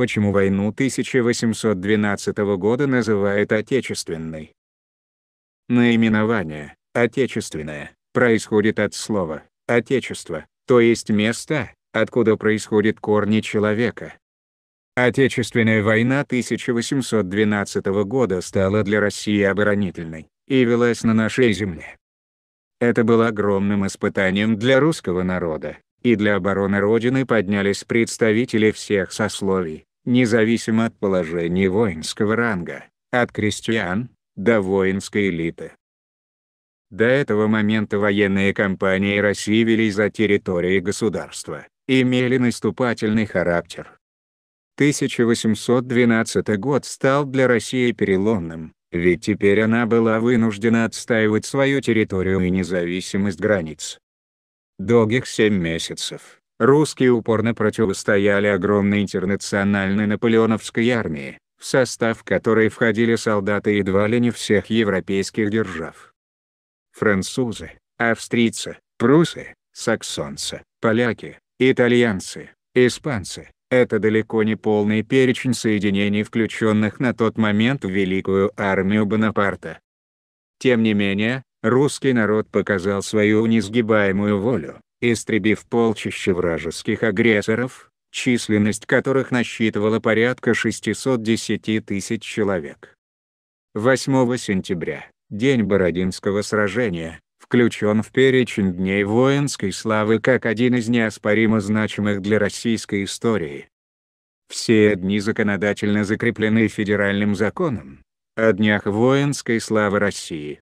почему войну 1812 года называют Отечественной. Наименование «Отечественное» происходит от слова «отечество», то есть место, откуда происходят корни человека. Отечественная война 1812 года стала для России оборонительной и велась на нашей земле. Это было огромным испытанием для русского народа, и для обороны Родины поднялись представители всех сословий независимо от положения воинского ранга, от крестьян, до воинской элиты. До этого момента военные кампании России вели за территории государства, имели наступательный характер. 1812 год стал для России переломным, ведь теперь она была вынуждена отстаивать свою территорию и независимость границ. Долгих семь месяцев Русские упорно противостояли огромной интернациональной наполеоновской армии, в состав которой входили солдаты едва ли не всех европейских держав. Французы, австрийцы, прусы, саксонцы, поляки, итальянцы, испанцы — это далеко не полный перечень соединений, включенных на тот момент в Великую армию Бонапарта. Тем не менее, русский народ показал свою несгибаемую волю, истребив полчища вражеских агрессоров, численность которых насчитывала порядка 610 тысяч человек. 8 сентября, день Бородинского сражения, включен в перечень дней воинской славы как один из неоспоримо значимых для российской истории. Все дни законодательно закреплены федеральным законом о днях воинской славы России,